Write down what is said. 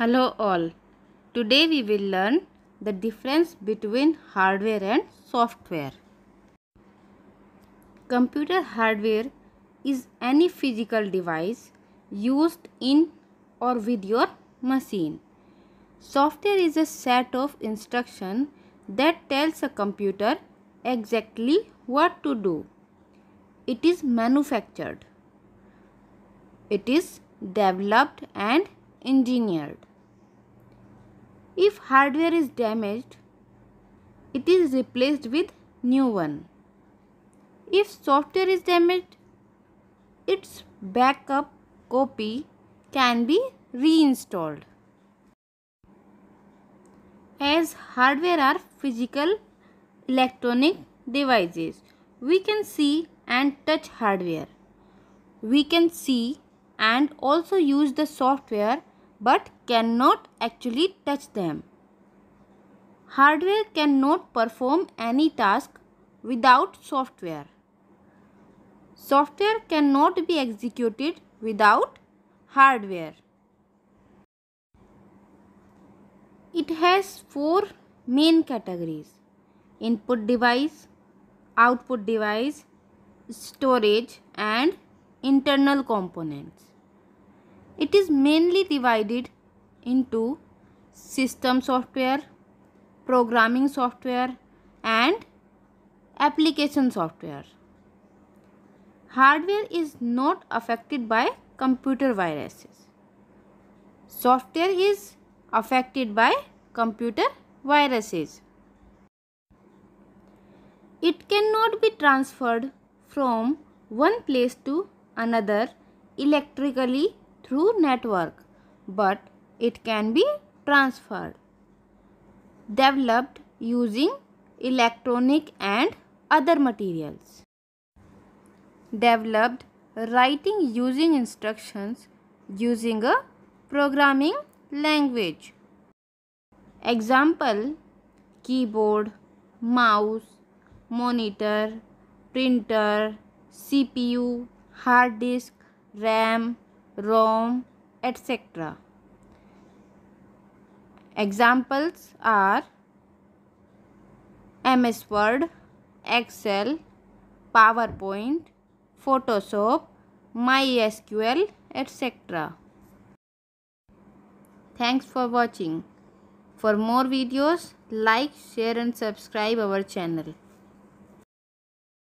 Hello all. Today we will learn the difference between hardware and software. Computer hardware is any physical device used in or with your machine. Software is a set of instructions that tells a computer exactly what to do. It is manufactured. It is developed and engineered. If hardware is damaged, it is replaced with new one. If software is damaged, its backup copy can be reinstalled. As hardware are physical electronic devices, we can see and touch hardware. We can see and also use the software but cannot actually touch them. Hardware cannot perform any task without software. Software cannot be executed without hardware. It has four main categories input device, output device, storage and internal components. It is mainly divided into system software, programming software and application software. Hardware is not affected by computer viruses. Software is affected by computer viruses. It cannot be transferred from one place to another electrically through network but it can be transferred. Developed using electronic and other materials. Developed writing using instructions using a programming language. Example keyboard, mouse, monitor, printer, CPU, hard disk, RAM, Rome, etc. Examples are MS Word, Excel, PowerPoint, Photoshop, MySQL, etc. Thanks for watching. For more videos, like, share and subscribe our channel.